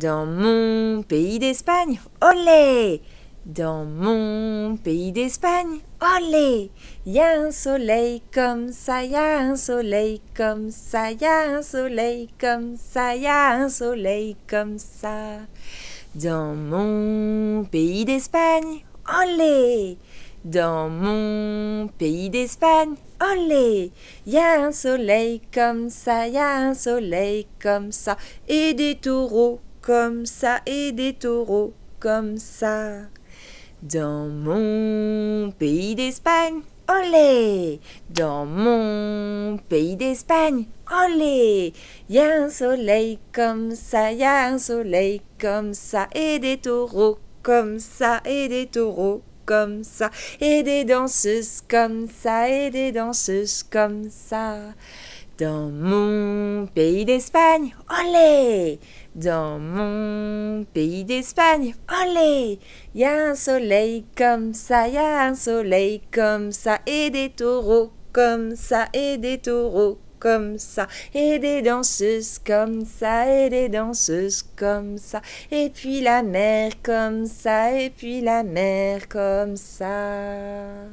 Dans mon pays d'Espagne, olé Dans mon pays d'Espagne, olé Il y a un soleil comme ça, il y a un soleil comme ça, il y a un soleil comme ça, y a un soleil comme ça. Dans mon pays d'Espagne, olé dans mon pays d'Espagne, olé Il y a un soleil comme ça, il y a un soleil comme ça, et des taureaux comme ça et des taureaux comme ça. Dans mon pays d'Espagne, olé Dans mon pays d'Espagne, olé Y a un soleil comme ça, y a un soleil comme ça, et des taureaux comme ça, et des taureaux comme ça, et des danseuses comme ça, et des danseuses comme ça. Dans mon pays d'Espagne, olé Dans mon pays d'Espagne, olé Il y a un soleil comme ça, il y a un soleil comme ça, et des taureaux comme ça, et des taureaux comme ça, et des danseuses comme ça, et des danseuses comme ça, et puis la mer comme ça, et puis la mer comme ça.